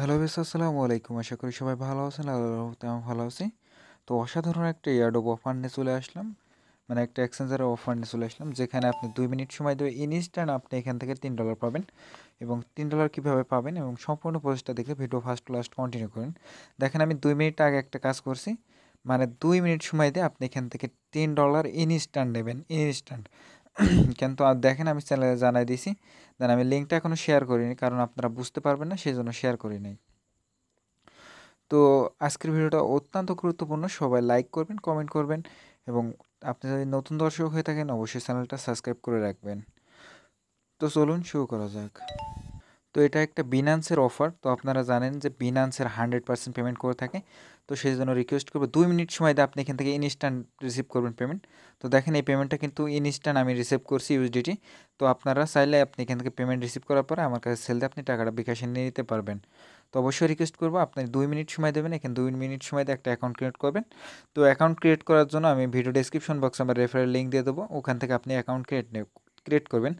hello বেশ আসসালামু আলাইকুম আশা করি সবাই ভালো আছেন আল্লাহ আমি ভালো আছি তো অসাধারণ একটা ইয়ারডোব অফার নিয়ে চলে আসলাম মানে একটা এক্সচেঞ্জারের অফার নিয়ে চলে আসলাম যেখানে আপনি দুই মিনিট সময় দেবে ইনস্ট্যান্ট আপনি এখান থেকে তিন ডলার পাবেন এবং তিন ডলার কীভাবে পাবেন এবং সম্পূর্ণ প্রসেসটা দেখে ভিডিও ফার্স্ট লাস্ট কন্টিনিউ করেন দেখেন আমি দুই মিনিট আগে একটা কাজ করছি মানে দুই মিনিট সময় দিয়ে আপনি এখান থেকে তিন ডলার ইনস্ট্যান্ট নেবেন ইনস্ট্যান্ট কিন্তু দেখেন আমি চ্যানেলে জানাই দিছি দেন আমি লিঙ্কটা এখনও শেয়ার করিনি কারণ আপনারা বুঝতে পারবেন না সেই জন্য শেয়ার করি নাই তো আজকের ভিডিওটা অত্যন্ত গুরুত্বপূর্ণ সবাই লাইক করবেন কমেন্ট করবেন এবং আপনি যদি নতুন দর্শক হয়ে থাকেন অবশ্যই চ্যানেলটা সাবস্ক্রাইব করে রাখবেন তো চলুন শুরু করা যাক তো এটা একটা বিনান্সের অফার তো আপনারা জানেন যে বিনান্সের হান্ড্রেড পার্সেন্ট পেমেন্ট করে থাকে তো সেই জন্য রিকোয়েস্ট করবো দুই মিনিট সময় দিয়ে আপনি এখান থেকে ইনস্ট্যান্ট রিসিভ করবেন পেমেন্ট তো দেখেন এই পেমেন্টটা কিন্তু ইনস্ট্যান্ট আমি রিসিভ করছি ইউএসডিটি তো আপনারা চাইলে আপনি এখান থেকে পেমেন্ট রিসিভ করার পরে আমার কাছে সেল দিয়ে আপনি টাকাটা বিকাশে নিয়ে নিতে পারবেন তো অবশ্যই রিকোয়েস্ট করবো আপনি দুই মিনিট সময় দেবেন এখানে দুই মিনিট সময় দিয়ে একটা অ্যাকাউন্ট ক্রিয়েট করবেন তো অ্যাকাউন্ট ক্রিয়েট করার জন্য আমি ভিডিও ডিসক্রিপশন বক্সে আমার রেফারেল লিঙ্ক দিয়ে দেবো ওখান থেকে আপনি অ্যাকাউন্ট ক্রিয়েট ক্রিয়েট করবেন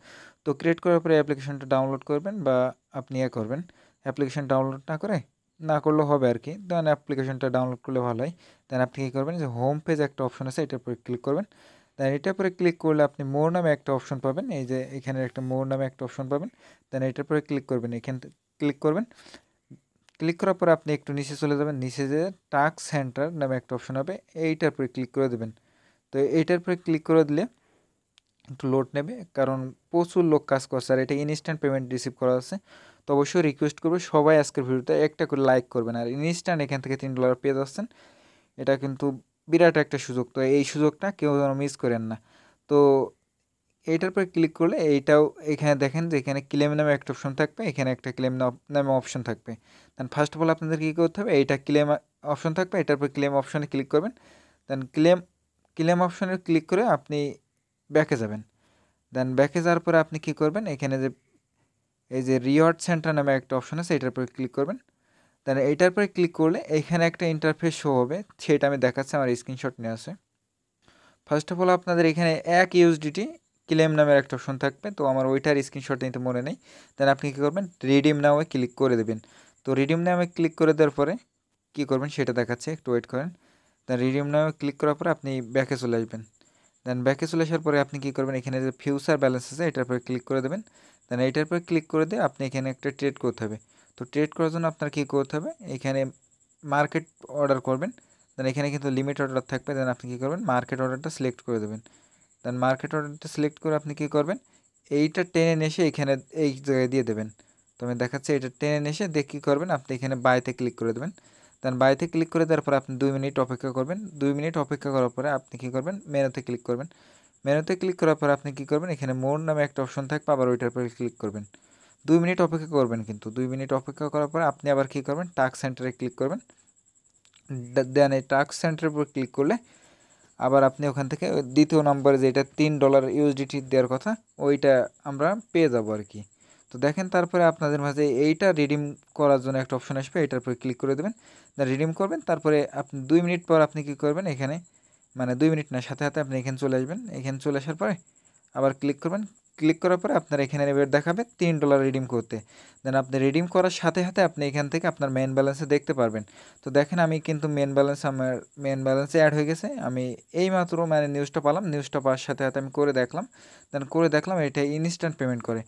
তো ক্রিয়েট করার পরে অ্যাপ্লিকেশনটা ডাউনলোড করবেন বা আপনি ইয়ে করবেন অ্যাপ্লিকেশন ডাউনলোড না করে না করলেও হবে আর কি দেন অ্যাপ্লিকেশনটা ডাউনলোড করলে ভালো হয় দেন আপনি কী করবেন যে হোম পেজ একটা অপশন আছে এটার উপরে ক্লিক করবেন দেন এটার উপরে ক্লিক করলে আপনি মোর নামে একটা অপশন পাবেন এই যে এখানে একটা মোর নামে একটা অপশন পাবেন দেন এটার উপরে ক্লিক করবেন এখান ক্লিক করবেন ক্লিক করার পর আপনি একটু নিচে চলে যাবেন নিচে যে টাস্ক সেন্টার নামে একটা অপশন হবে এইটার উপরে ক্লিক করে দেবেন তো এইটার উপরে ক্লিক করে দিলে একটু লোড নেবে কারণ প্রচুর লোক কাজ করছে আর এটা ইনস্ট্যান্ট পেমেন্ট রিসিভ করা আছে তো অবশ্যই রিকোয়েস্ট করবো সবাই আজকের ভিডিওতে একটা করে লাইক করবেন আর ইনস্ট্যান্ট এখান থেকে তিন ডলার পেয়ে যাচ্ছেন এটা কিন্তু বিরাট একটা সুযোগ তো এই সুযোগটা কেউ যেন মিস করেন না তো এইটার পরে ক্লিক করলে এইটাও এখানে দেখেন যে এখানে ক্লেম নামে একটা অপশন থাকবে এখানে একটা ক্লেম নামে অপশন থাকবে দেন ফার্স্ট অফ অল আপনাদের কী করতে হবে এইটা ক্লেম অপশন থাকবে এটার পর ক্লেম অপশনে ক্লিক করবেন দেন ক্লেম ক্লেম অপশনে ক্লিক করে আপনি ব্যাকে যাবেন দেন ব্যাকে যাওয়ার পরে আপনি কি করবেন এখানে যে এই যে রিওয়ার্ড সেন্টার নামে একটা অপশন আছে এটার উপরে ক্লিক করবেন তাহলে এটার উপরে ক্লিক করলে এখানে একটা ইন্টারফেস শো হবে সেটা আমি দেখাচ্ছি আমার স্ক্রিনশট নিয়ে আসে ফার্স্ট অফ অল আপনাদের এখানে এক ইউএসডিটি ক্লেম নামের একটা অপশন থাকবে তো আমার ওইটার স্ক্রিনশট নিতে মনে নেই তাহলে আপনি কী করবেন রিডিম নামে ক্লিক করে দেবেন তো রিডিম নামে ক্লিক করে দেওয়ার পরে কী করবেন সেটা দেখাচ্ছে একটু ওয়েট করেন তা রিডিম নামে ক্লিক করার পরে আপনি ব্যাকে চলে আসবেন দেন ব্যাকে চলে আসার পরে আপনি কী করবেন এখানে যে ফিউচার ব্যালেন্স আছে এটার পরে ক্লিক করে দেবেন দেন এটার পরে ক্লিক করে দিয়ে আপনি এখানে একটা ট্রেড করতে হবে তো ট্রেড করার জন্য আপনার কী করতে হবে এখানে মার্কেট অর্ডার করবেন দেন এখানে কিন্তু লিমিট অর্ডার থাকবে দেন আপনি কী করবেন মার্কেট অর্ডারটা সিলেক্ট করে দেবেন দেন মার্কেট অর্ডারটা সিলেক্ট করে আপনি কী করবেন এইটা টেনে এসে এখানে এই জায়গায় দিয়ে দেবেন তো আমি দেখাচ্ছি এটা টেনে এসে দেখ কী করবেন আপনি এখানে বাইতে ক্লিক করে দেবেন দেন বাইতে ক্লিক করে তারপর আপনি দুই মিনিট অপেক্ষা করবেন দুই মিনিট অপেক্ষা করার পরে আপনি কী করবেন মেনুতে ক্লিক করবেন মেনুতে ক্লিক করার পরে আপনি কী করবেন এখানে মোর নামে একটা অপশন থাকবে আবার ওইটার পরে ক্লিক করবেন দুই মিনিট অপেক্ষা করবেন কিন্তু দুই মিনিট অপেক্ষা করার পরে আপনি আবার কী করবেন টাক সেন্টারে ক্লিক করবেন দেন এই টাস্ক সেন্টারের উপর ক্লিক করলে আবার আপনি ওখান থেকে দ্বিতীয় নম্বরে যেটা তিন ডলার ইউএসডিটি দেওয়ার কথা ওইটা আমরা পেয়ে যাবো আর কি তো দেখেন তারপরে আপনাদের মাঝে এইটা রিডিম করার জন্য একটা অপশন আসবে এটার উপরে ক্লিক করে দেবেন রিডিম করবেন তারপরে আপনি দুই মিনিট পর আপনি কি করবেন এখানে মানে দুই মিনিট না সাথে সাথে আপনি এখানে চলে আসবেন এখানে চলে আসার পরে আবার ক্লিক করবেন ক্লিক করার পরে আপনার এখানে রেট দেখাবে তিন ডলার রিডিম করতে দেন আপনি রিডিম করার সাথে সাথে আপনি এখান থেকে আপনার মেন ব্যালেন্সে দেখতে পারবেন তো দেখেন আমি কিন্তু মেন ব্যালেন্স আমার মেন ব্যালেন্সে অ্যাড হয়ে গেছে আমি এই মাত্র মানে নিউজটা পালাম নিউজটা পাওয়ার সাথে সাথে আমি করে দেখলাম দেন করে দেখলাম এটা ইনস্ট্যান্ট পেমেন্ট করে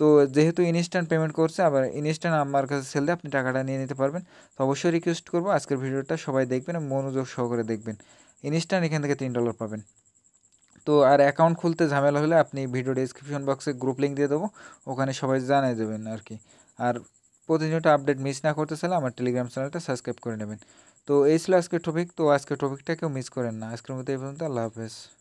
তো যেহেতু ইনস্ট্যান্ট পেমেন্ট করছে আবার ইনস্ট্যান্ট আমার কাছে সেল দিয়ে আপনি টাকাটা নিয়ে নিতে পারবেন তো অবশ্যই রিকোয়েস্ট করবো আজকের ভিডিওটা সবাই দেখবেন মনোযোগ সহকারে দেখবেন ইনস্ট্যান্ট এখান থেকে তিন ডলার পাবেন তো আর অ্যাকাউন্ট খুলতে ঝামেলা হলে আপনি ভিডিও ডিসক্রিপশন বক্সে গ্রুপ লিঙ্ক দিয়ে দেবো ওখানে সবাই জানিয়ে দেবেন আর কি আর প্রতিনিয়ত আপডেট মিস না করতে চাইলে আমার টেলিগ্রাম চ্যানেলটা সাবস্ক্রাইব করে নেবেন তো এই ছিল আজকের টপিক তো আজকের টপিকটা কেউ মিস করেন না আজকের মধ্যে এই পর্যন্ত আল্লাহ হাফেজ